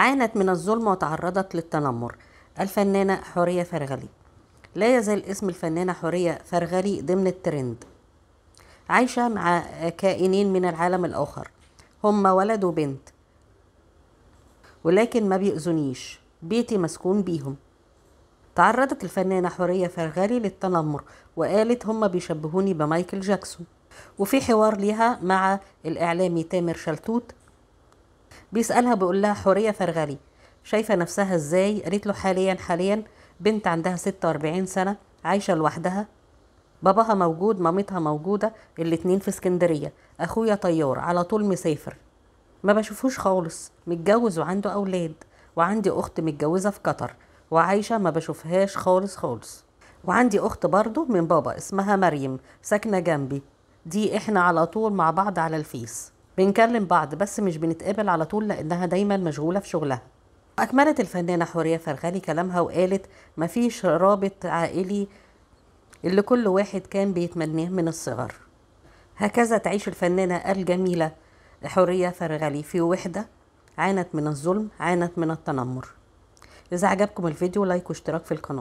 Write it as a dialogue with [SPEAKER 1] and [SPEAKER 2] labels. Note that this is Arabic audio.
[SPEAKER 1] عانت من الظلم وتعرضت للتنمر الفنانة حورية فرغلي لا يزال اسم الفنانة حورية فرغلي ضمن الترند عايشة مع كائنين من العالم الآخر هما ولد وبنت ولكن ما بيؤذنيش بيتي مسكون بيهم تعرضت الفنانة حورية فرغلي للتنمر وقالت هما بيشبهوني بمايكل جاكسون وفي حوار ليها مع الإعلامي تامر شلتوت بيسألها بيقول لها حورية فرغلي شايفة نفسها ازاي قالت له حاليا حاليا بنت عندها 46 سنة عايشة لوحدها باباها موجود مامتها موجودة الاتنين في اسكندرية أخويا طيار على طول مسافر ما بشوفوش خالص متجوز وعنده أولاد وعندي أخت متجوزة في قطر وعايشة ما بشوفهاش خالص خالص وعندي أخت برضه من بابا اسمها مريم ساكنة جنبي دي احنا على طول مع بعض على الفيس بنكلم بعض بس مش بنتقابل على طول لانها دايما مشغوله في شغلها اكملت الفنانه حوريه فرغلي كلامها وقالت مفيش رابط عائلي اللي كل واحد كان بيتمناه من الصغر هكذا تعيش الفنانه الجميله حوريه فرغلي في وحده عانت من الظلم عانت من التنمر إذا عجبكم الفيديو لايك واشتراك في القناة